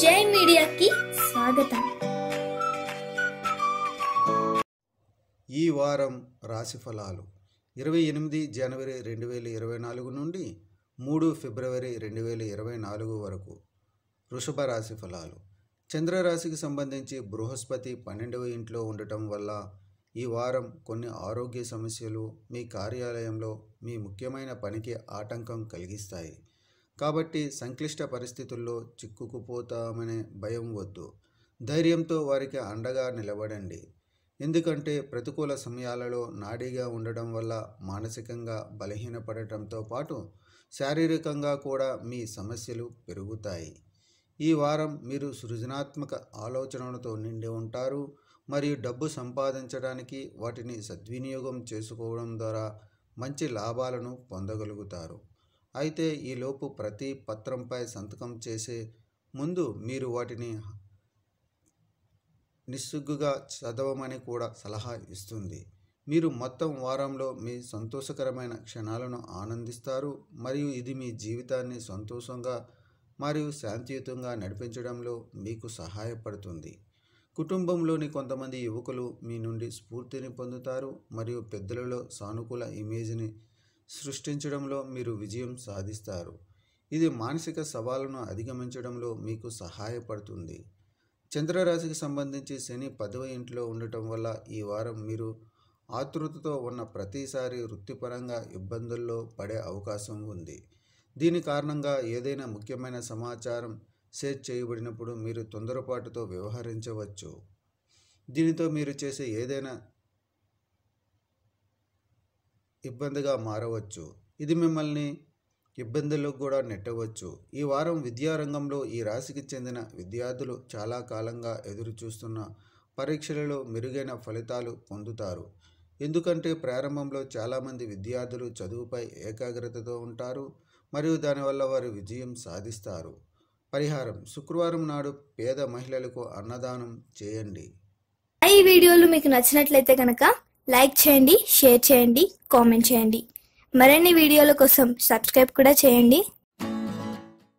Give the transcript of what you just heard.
జై మీడియాకి స్వాగతం ఈ వారం రాశి ఫలాలు ఇరవై ఎనిమిది జనవరి రెండు వేల ఇరవై నాలుగు నుండి మూడు ఫిబ్రవరి రెండు వేల ఇరవై నాలుగు వరకు వృషభ రాశి ఫలాలు చంద్రరాశికి సంబంధించి బృహస్పతి పన్నెండవ ఇంట్లో ఉండటం వల్ల ఈ వారం కొన్ని ఆరోగ్య సమస్యలు మీ కార్యాలయంలో మీ ముఖ్యమైన పనికి ఆటంకం కలిగిస్తాయి కాబట్టి సంక్లిష్ట పరిస్థితుల్లో చిక్కుకుపోతామనే భయం వద్దు ధైర్యంతో వారికి అండగా నిలబడండి ఎందుకంటే ప్రతికూల సమయాలలో నాడీగా ఉండడం వల్ల మానసికంగా బలహీనపడటంతో పాటు శారీరకంగా కూడా మీ సమస్యలు పెరుగుతాయి ఈ వారం మీరు సృజనాత్మక ఆలోచనలతో నిండి ఉంటారు మరియు డబ్బు సంపాదించడానికి వాటిని సద్వినియోగం చేసుకోవడం ద్వారా మంచి లాభాలను పొందగలుగుతారు అయితే ఈలోపు ప్రతి పత్రంపై సంతకం చేసే ముందు మీరు వాటిని నిస్సుగ్గుగా చదవమని కూడా సలహా ఇస్తుంది మీరు మొత్తం వారంలో మీ సంతోషకరమైన క్షణాలను ఆనందిస్తారు మరియు ఇది మీ జీవితాన్ని సంతోషంగా మరియు శాంతియుతంగా నడిపించడంలో మీకు సహాయపడుతుంది కుటుంబంలోని కొంతమంది యువకులు మీ నుండి స్ఫూర్తిని పొందుతారు మరియు పెద్దలలో సానుకూల ఇమేజ్ని సృష్టించడంలో మీరు విజయం సాధిస్తారు ఇది మానసిక సవాళ్ళను అధిగమించడంలో మీకు సహాయపడుతుంది చంద్రరాశికి సంబంధించి శని పదవ ఇంట్లో ఉండటం వల్ల ఈ వారం మీరు ఆతృతతో ఉన్న ప్రతిసారి వృత్తిపరంగా ఇబ్బందుల్లో పడే అవకాశం ఉంది దీని కారణంగా ఏదైనా ముఖ్యమైన సమాచారం షేర్ చేయబడినప్పుడు మీరు తొందరపాటుతో వ్యవహరించవచ్చు దీనితో మీరు చేసే ఏదైనా ఇబ్బందిగా మారవచ్చు ఇది మిమ్మల్ని ఇబ్బందులకు కూడా నెట్టవచ్చు ఈ వారం విద్యారంగంలో ఈ రాశికి చెందిన విద్యార్థులు చాలా కాలంగా ఎదురుచూస్తున్న పరీక్షలలో మెరుగైన ఫలితాలు పొందుతారు ఎందుకంటే ప్రారంభంలో చాలామంది విద్యార్థులు చదువుపై ఏకాగ్రతతో ఉంటారు మరియు దానివల్ల వారు విజయం సాధిస్తారు పరిహారం శుక్రవారం నాడు పేద మహిళలకు అన్నదానం చేయండి ఈ వీడియోలు మీకు నచ్చినట్లయితే కనుక లైక్ చేయండి షేర్ చేయండి కామెంట్ చేయండి మరిన్ని వీడియోల కోసం సబ్స్క్రైబ్ కూడా చేయండి